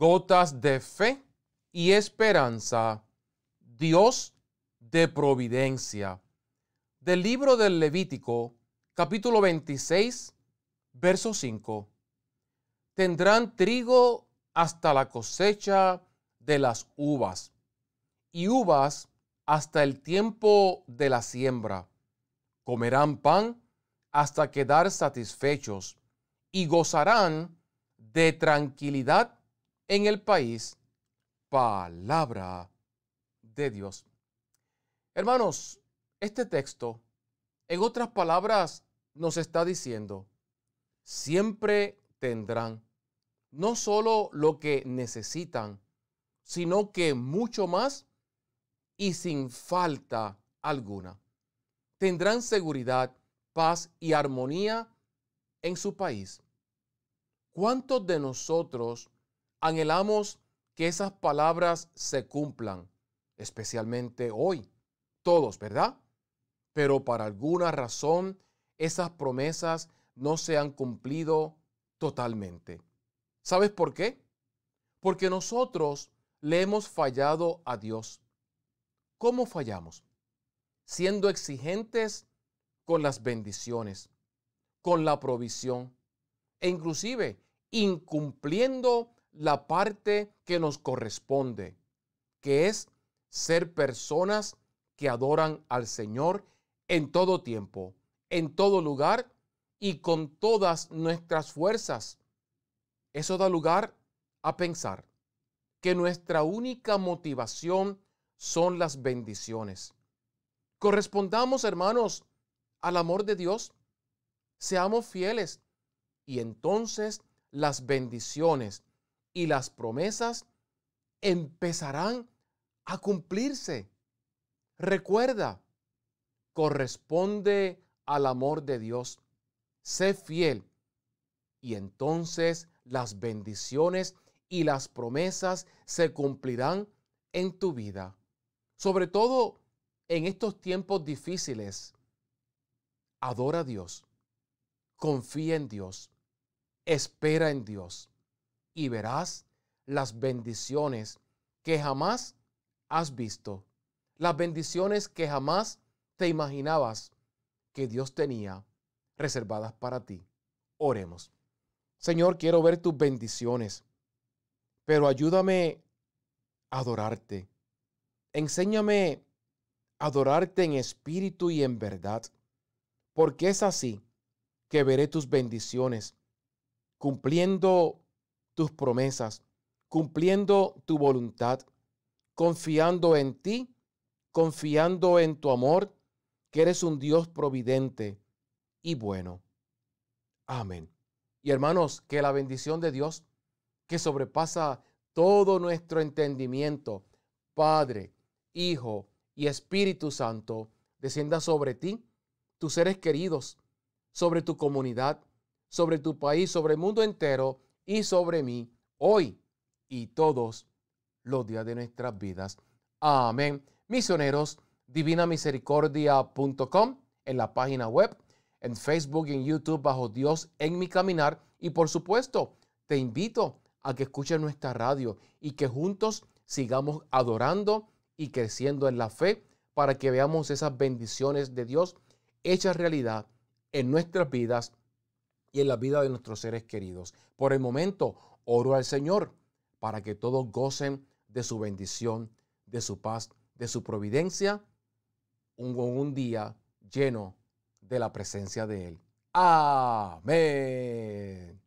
gotas de fe y esperanza, Dios de providencia. Del libro del Levítico, capítulo 26, verso 5. Tendrán trigo hasta la cosecha de las uvas y uvas hasta el tiempo de la siembra. Comerán pan hasta quedar satisfechos y gozarán de tranquilidad en el país. Palabra de Dios. Hermanos, este texto, en otras palabras, nos está diciendo, siempre tendrán no solo lo que necesitan, sino que mucho más y sin falta alguna. Tendrán seguridad, paz y armonía en su país. ¿Cuántos de nosotros Anhelamos que esas palabras se cumplan, especialmente hoy, todos, ¿verdad? Pero para alguna razón esas promesas no se han cumplido totalmente. ¿Sabes por qué? Porque nosotros le hemos fallado a Dios. ¿Cómo fallamos? Siendo exigentes con las bendiciones, con la provisión e inclusive incumpliendo la parte que nos corresponde, que es ser personas que adoran al Señor en todo tiempo, en todo lugar y con todas nuestras fuerzas. Eso da lugar a pensar que nuestra única motivación son las bendiciones. Correspondamos, hermanos, al amor de Dios. Seamos fieles y entonces las bendiciones y las promesas empezarán a cumplirse. Recuerda, corresponde al amor de Dios. Sé fiel y entonces las bendiciones y las promesas se cumplirán en tu vida. Sobre todo en estos tiempos difíciles. Adora a Dios. Confía en Dios. Espera en Dios y verás las bendiciones que jamás has visto, las bendiciones que jamás te imaginabas que Dios tenía reservadas para ti. Oremos. Señor, quiero ver tus bendiciones, pero ayúdame a adorarte. Enséñame a adorarte en espíritu y en verdad, porque es así que veré tus bendiciones, cumpliendo tus promesas, cumpliendo tu voluntad, confiando en ti, confiando en tu amor, que eres un Dios providente y bueno. Amén. Y hermanos, que la bendición de Dios, que sobrepasa todo nuestro entendimiento, Padre, Hijo y Espíritu Santo, descienda sobre ti, tus seres queridos, sobre tu comunidad, sobre tu país, sobre el mundo entero, y sobre mí hoy y todos los días de nuestras vidas. Amén. Misioneros, divinamisericordia.com en la página web, en Facebook en YouTube bajo Dios en mi caminar. Y por supuesto, te invito a que escuches nuestra radio y que juntos sigamos adorando y creciendo en la fe para que veamos esas bendiciones de Dios hechas realidad en nuestras vidas y en la vida de nuestros seres queridos. Por el momento, oro al Señor para que todos gocen de su bendición, de su paz, de su providencia, un, un día lleno de la presencia de Él. Amén.